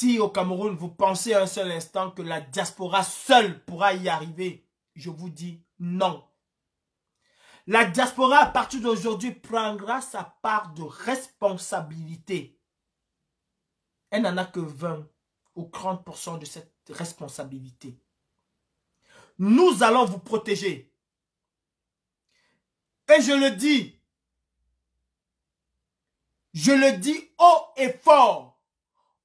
Si au Cameroun, vous pensez un seul instant que la diaspora seule pourra y arriver, je vous dis non. La diaspora, à partir d'aujourd'hui, prendra sa part de responsabilité. Elle n'en a que 20 ou 30% de cette responsabilité. Nous allons vous protéger. Et je le dis, je le dis haut et fort,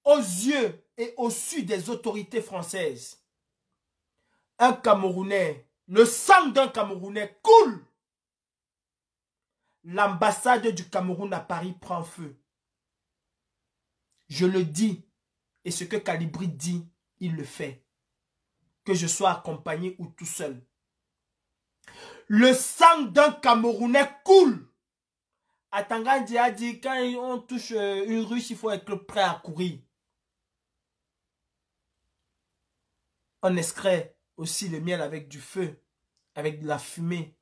aux yeux et au dessus des autorités françaises, un Camerounais, le sang d'un Camerounais coule. L'ambassade du Cameroun à Paris prend feu. Je le dis, et ce que Calibri dit, il le fait. Que je sois accompagné ou tout seul. Le sang d'un Camerounais coule. Atanga a dit, quand on touche euh, une rue, il faut être prêt à courir. On excrète aussi le miel avec du feu, avec de la fumée.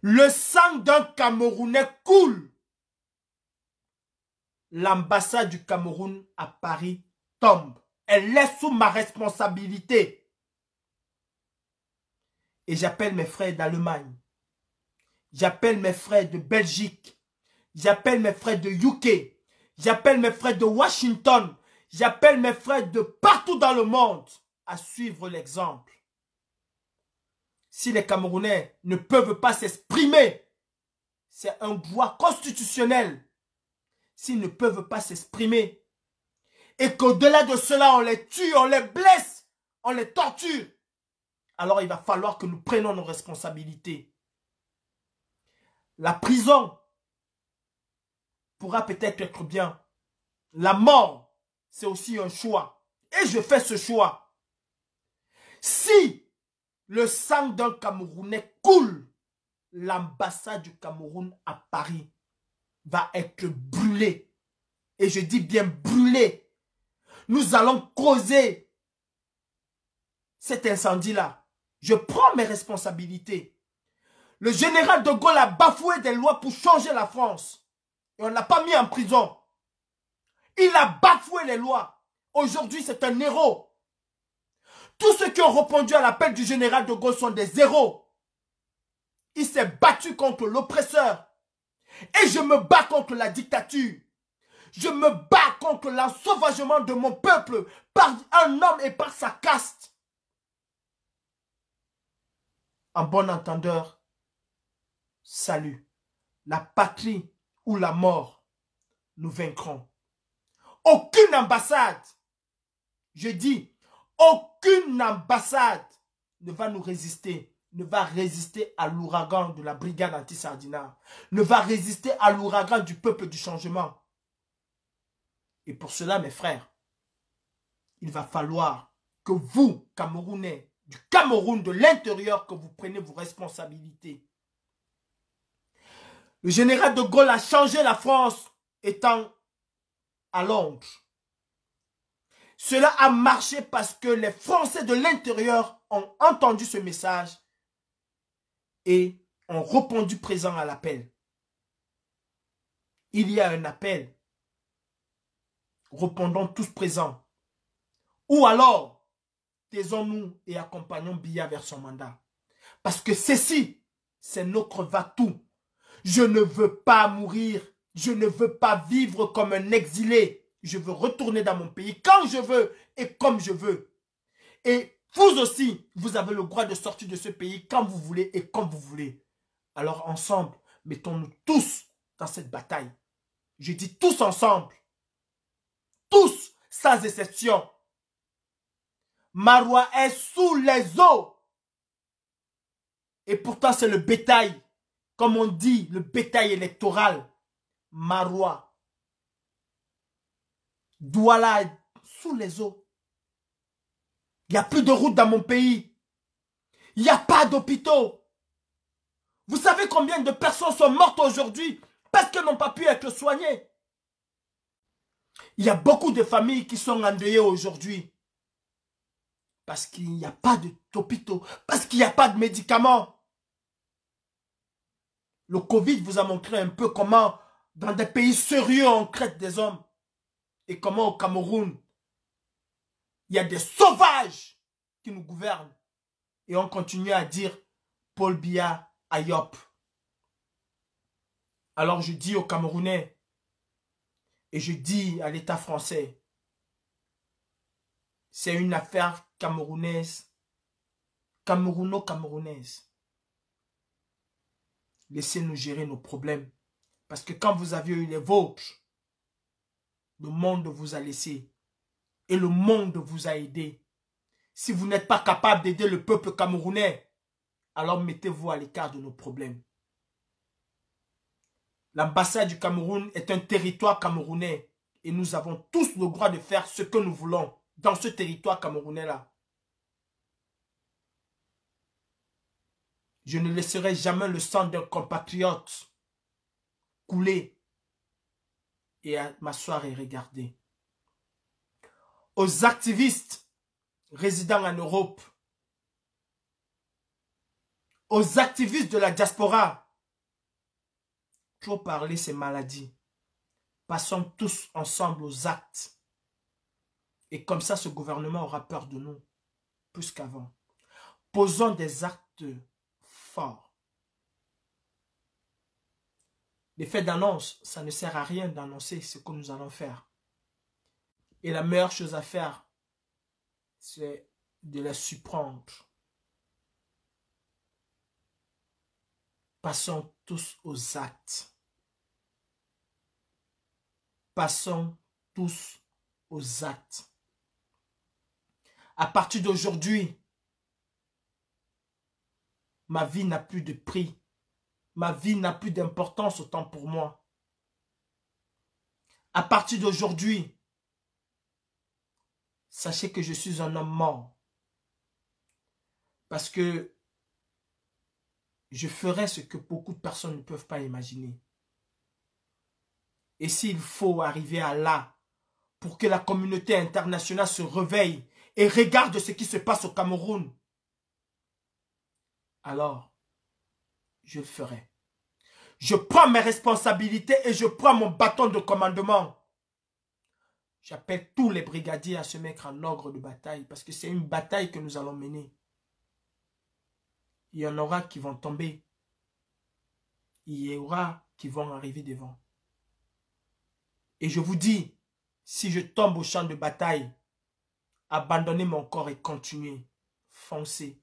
Le sang d'un Camerounais coule. L'ambassade du Cameroun à Paris tombe. Elle est sous ma responsabilité. Et j'appelle mes frères d'Allemagne. J'appelle mes frères de Belgique. J'appelle mes frères de UK. J'appelle mes frères de Washington. J'appelle mes frères de partout dans le monde à suivre l'exemple. Si les Camerounais ne peuvent pas s'exprimer, c'est un droit constitutionnel. S'ils ne peuvent pas s'exprimer, et qu'au-delà de cela, on les tue, on les blesse, on les torture, alors il va falloir que nous prenions nos responsabilités. La prison pourra peut-être être bien. La mort c'est aussi un choix. Et je fais ce choix. Si le sang d'un Camerounais coule, l'ambassade du Cameroun à Paris va être brûlée. Et je dis bien brûlée. Nous allons causer cet incendie-là. Je prends mes responsabilités. Le général de Gaulle a bafoué des lois pour changer la France. Et on ne l'a pas mis en prison. Il a bafoué les lois. Aujourd'hui, c'est un héros. Tous ceux qui ont répondu à l'appel du général de Gaulle sont des héros. Il s'est battu contre l'oppresseur. Et je me bats contre la dictature. Je me bats contre l'ensauvagement de mon peuple par un homme et par sa caste. En bon entendeur, salut. La patrie ou la mort, nous vaincrons. Aucune ambassade, je dis, aucune ambassade ne va nous résister, ne va résister à l'ouragan de la brigade anti-sardinat, ne va résister à l'ouragan du peuple du changement. Et pour cela, mes frères, il va falloir que vous, Camerounais, du Cameroun, de l'intérieur, que vous preniez vos responsabilités. Le général de Gaulle a changé la France étant à Londres. Cela a marché parce que les Français de l'intérieur ont entendu ce message et ont répondu présent à l'appel. Il y a un appel. Répondons tous présents. Ou alors, taisons-nous et accompagnons Bia vers son mandat. Parce que ceci, c'est notre va Je ne veux pas mourir je ne veux pas vivre comme un exilé. Je veux retourner dans mon pays quand je veux et comme je veux. Et vous aussi, vous avez le droit de sortir de ce pays quand vous voulez et comme vous voulez. Alors ensemble, mettons-nous tous dans cette bataille. Je dis tous ensemble. Tous, sans exception. Marois est sous les eaux. Et pourtant, c'est le bétail. Comme on dit, le bétail électoral. Marois, Douala, sous les eaux. Il n'y a plus de route dans mon pays. Il n'y a pas d'hôpitaux. Vous savez combien de personnes sont mortes aujourd'hui parce qu'elles n'ont pas pu être soignées. Il y a beaucoup de familles qui sont endeuillées aujourd'hui. Parce qu'il n'y a pas d'hôpitaux, parce qu'il n'y a pas de médicaments. Le Covid vous a montré un peu comment dans des pays sérieux, on crête des hommes. Et comment au Cameroun, il y a des sauvages qui nous gouvernent. Et on continue à dire Paul Biya Ayop. Alors je dis aux Camerounais et je dis à l'État français, c'est une affaire camerounaise, camerouno-camerounaise. Laissez-nous gérer nos problèmes. Parce que quand vous aviez eu les vôtres, le monde vous a laissé. Et le monde vous a aidé. Si vous n'êtes pas capable d'aider le peuple camerounais, alors mettez-vous à l'écart de nos problèmes. L'ambassade du Cameroun est un territoire camerounais. Et nous avons tous le droit de faire ce que nous voulons dans ce territoire camerounais-là. Je ne laisserai jamais le sang d'un compatriote couler et à m'asseoir et regarder. Aux activistes résidant en Europe, aux activistes de la diaspora, trop parler ces maladies. Passons tous ensemble aux actes. Et comme ça, ce gouvernement aura peur de nous, plus qu'avant. Posons des actes forts. Les faits d'annonce, ça ne sert à rien d'annoncer ce que nous allons faire. Et la meilleure chose à faire, c'est de la surprendre. Passons tous aux actes. Passons tous aux actes. À partir d'aujourd'hui, ma vie n'a plus de prix ma vie n'a plus d'importance autant pour moi. À partir d'aujourd'hui, sachez que je suis un homme mort. Parce que je ferai ce que beaucoup de personnes ne peuvent pas imaginer. Et s'il faut arriver à là, pour que la communauté internationale se réveille et regarde ce qui se passe au Cameroun, alors je le ferai. Je prends mes responsabilités et je prends mon bâton de commandement. J'appelle tous les brigadiers à se mettre en ordre de bataille parce que c'est une bataille que nous allons mener. Il y en aura qui vont tomber. Il y aura qui vont arriver devant. Et je vous dis, si je tombe au champ de bataille, abandonnez mon corps et continuez. Foncez.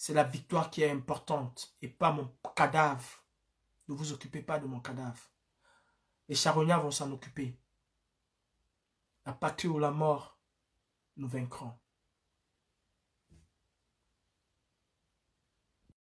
C'est la victoire qui est importante et pas mon cadavre. Ne vous occupez pas de mon cadavre. Les charognards vont s'en occuper. La patrie ou la mort, nous vaincrons.